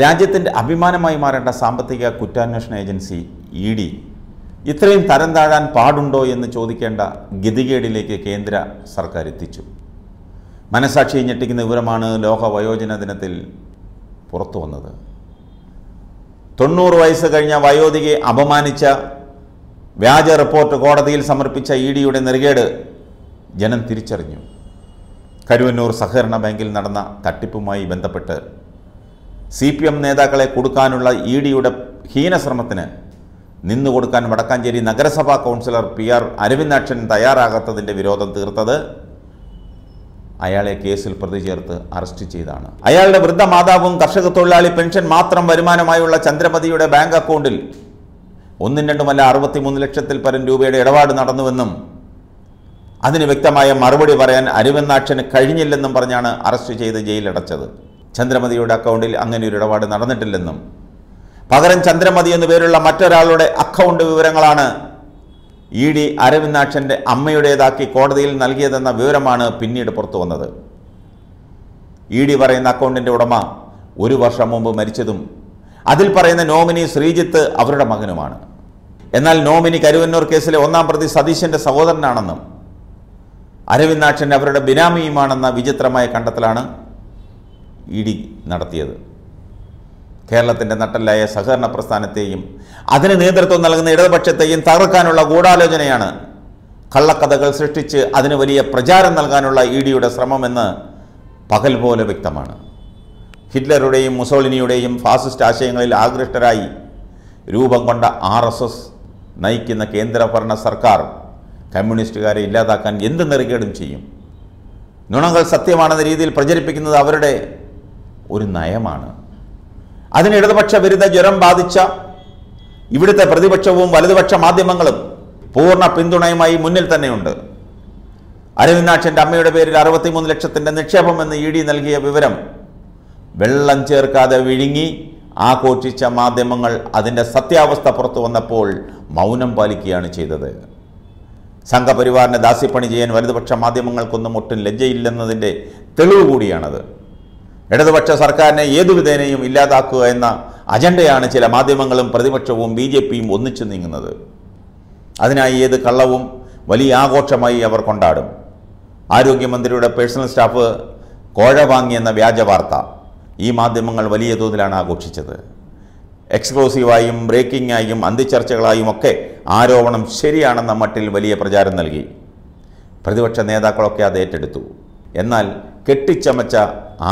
രാജ്യത്തിൻ്റെ അഭിമാനമായി മാറേണ്ട സാമ്പത്തിക കുറ്റാന്വേഷണ ഏജൻസി ഇ ഡി ഇത്രയും തരം താഴാൻ പാടുണ്ടോ എന്ന് ചോദിക്കേണ്ട ഗതികേടിലേക്ക് കേന്ദ്ര സർക്കാർ എത്തിച്ചു മനസാക്ഷി ഞെട്ടിക്കുന്ന വിവരമാണ് ലോക വയോജന ദിനത്തിൽ പുറത്തു വന്നത് തൊണ്ണൂറ് വയസ്സ് കഴിഞ്ഞ വയോധികയെ അപമാനിച്ച വ്യാജ റിപ്പോർട്ട് കോടതിയിൽ സമർപ്പിച്ച ഇ ഡിയുടെ നെറുകേട് ജനം തിരിച്ചറിഞ്ഞു കരുവന്നൂർ സഹകരണ ബാങ്കിൽ നടന്ന തട്ടിപ്പുമായി ബന്ധപ്പെട്ട് സി പി എം നേതാക്കളെ കൊടുക്കാനുള്ള ഇ ഡിയുടെ ഹീനശ്രമത്തിന് നിന്നുകൊടുക്കാൻ വടക്കാഞ്ചേരി നഗരസഭാ കൗൺസിലർ പി ആർ അരവിന്ദാക്ഷൻ തയ്യാറാകാത്തതിൻ്റെ വിരോധം തീർത്തത് അയാളെ കേസിൽ പ്രതി ചേർത്ത് അറസ്റ്റ് ചെയ്താണ് അയാളുടെ മാതാവും കർഷക തൊഴിലാളി പെൻഷൻ മാത്രം വരുമാനമായുള്ള ചന്ദ്രമതിയുടെ ബാങ്ക് അക്കൗണ്ടിൽ ഒന്നും രണ്ടുമല്ല അറുപത്തിമൂന്ന് ലക്ഷത്തിൽ പരം രൂപയുടെ ഇടപാട് നടന്നുവെന്നും അതിന് വ്യക്തമായ മറുപടി പറയാൻ അരുവെന്നാക്ഷന് കഴിഞ്ഞില്ലെന്നും പറഞ്ഞാണ് അറസ്റ്റ് ചെയ്ത് ജയിലടച്ചത് ചന്ദ്രമതിയുടെ അക്കൗണ്ടിൽ അങ്ങനെ ഒരു ഇടപാട് നടന്നിട്ടില്ലെന്നും പകരം ചന്ദ്രമതി എന്നു പേരുള്ള മറ്റൊരാളുടെ അക്കൗണ്ട് വിവരങ്ങളാണ് ഇ ഡി അരവിന്ദാക്ഷൻ്റെ അമ്മയുടേതാക്കി കോടതിയിൽ നൽകിയതെന്ന വിവരമാണ് പിന്നീട് പുറത്തു വന്നത് ഇ ഡി പറയുന്ന അക്കൗണ്ടിൻ്റെ ഉടമ ഒരു വർഷം മുമ്പ് മരിച്ചതും അതിൽ പറയുന്ന നോമിനി ശ്രീജിത്ത് അവരുടെ മകനുമാണ് എന്നാൽ നോമിനി കരുവന്നൂർ കേസിലെ ഒന്നാം പ്രതി സതീശൻ്റെ സഹോദരനാണെന്നും അരവിന്ദാക്ഷൻ അവരുടെ ബിനാമിയുമാണെന്ന വിചിത്രമായ കണ്ടെത്തലാണ് ഇ ഡി നടത്തിയത് കേരളത്തിൻ്റെ നട്ടലായ സഹകരണ പ്രസ്ഥാനത്തെയും അതിന് നേതൃത്വം നൽകുന്ന ഇടതുപക്ഷത്തെയും തകർക്കാനുള്ള ഗൂഢാലോചനയാണ് കള്ളക്കഥകൾ സൃഷ്ടിച്ച് അതിന് വലിയ പ്രചാരം നൽകാനുള്ള ഇ ഡിയുടെ ശ്രമമെന്ന് പകൽ പോലെ വ്യക്തമാണ് ഹിറ്റ്ലറുടെയും മുസോളിനിയുടെയും ഫാസിസ്റ്റ് ആശയങ്ങളിൽ ആകൃഷ്ടരായി രൂപം കൊണ്ട ആർ എസ് എസ് നയിക്കുന്ന കേന്ദ്രഭരണ സർക്കാർ കമ്മ്യൂണിസ്റ്റുകാരെ ഇല്ലാതാക്കാൻ എന്ത് നെറുകേടും ചെയ്യും നുണങ്ങൾ സത്യമാണെന്ന രീതിയിൽ പ്രചരിപ്പിക്കുന്നത് അവരുടെ ഒരു നയമാണ് അതിന് ഇടതുപക്ഷ വിരുദ്ധ ജ്വരം ബാധിച്ച ഇവിടുത്തെ പ്രതിപക്ഷവും വലതുപക്ഷ മാധ്യമങ്ങളും പൂർണ്ണ പിന്തുണയുമായി മുന്നിൽ തന്നെയുണ്ട് അരവിന്ദാക്ഷൻ്റെ അമ്മയുടെ പേരിൽ അറുപത്തിമൂന്ന് ലക്ഷത്തിൻ്റെ നിക്ഷേപമെന്ന് ഇ ഡി നൽകിയ വിവരം വെള്ളം ചേർക്കാതെ വിഴുങ്ങി ആഘോഷിച്ച മാധ്യമങ്ങൾ അതിൻ്റെ സത്യാവസ്ഥ പുറത്തു വന്നപ്പോൾ മൗനം പാലിക്കുകയാണ് ചെയ്തത് സംഘപരിവാറിനെ ദാസ്യപ്പണി ചെയ്യാൻ വലതുപക്ഷ മാധ്യമങ്ങൾക്കൊന്നും ഒട്ടും ലജ്ജയില്ലെന്നതിൻ്റെ തെളിവ് കൂടിയാണത് ഇടതുപക്ഷ സർക്കാരിനെ ഏതുവിധേനയും ഇല്ലാതാക്കുക എന്ന അജണ്ടയാണ് ചില മാധ്യമങ്ങളും പ്രതിപക്ഷവും ബി ജെ പിയും ഒന്നിച്ചു നീങ്ങുന്നത് അതിനായി ഏത് കള്ളവും വലിയ ആഘോഷമായി അവർ കൊണ്ടാടും ആരോഗ്യമന്ത്രിയുടെ പേഴ്സണൽ സ്റ്റാഫ് കോഴ വാങ്ങിയെന്ന വ്യാജ വാർത്ത ഈ മാധ്യമങ്ങൾ വലിയ തോതിലാണ് ആഘോഷിച്ചത് എക്സ്ക്ലൂസീവായും ബ്രേക്കിംഗായും അന്തിച്ചർച്ചകളായും ഒക്കെ ആരോപണം ശരിയാണെന്ന മട്ടിൽ വലിയ പ്രചാരം നൽകി പ്രതിപക്ഷ നേതാക്കളൊക്കെ അത് ഏറ്റെടുത്തു എന്നാൽ കെട്ടിച്ചമച്ച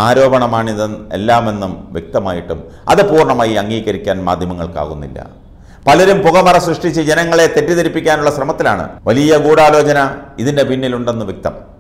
ആരോപണമാണിത് എല്ലാമെന്നും വ്യക്തമായിട്ടും അത് പൂർണ്ണമായി അംഗീകരിക്കാൻ മാധ്യമങ്ങൾക്കാകുന്നില്ല പലരും പുകമറ സൃഷ്ടിച്ച് ജനങ്ങളെ തെറ്റിദ്ധരിപ്പിക്കാനുള്ള ശ്രമത്തിലാണ് വലിയ ഗൂഢാലോചന ഇതിൻ്റെ പിന്നിലുണ്ടെന്ന് വ്യക്തം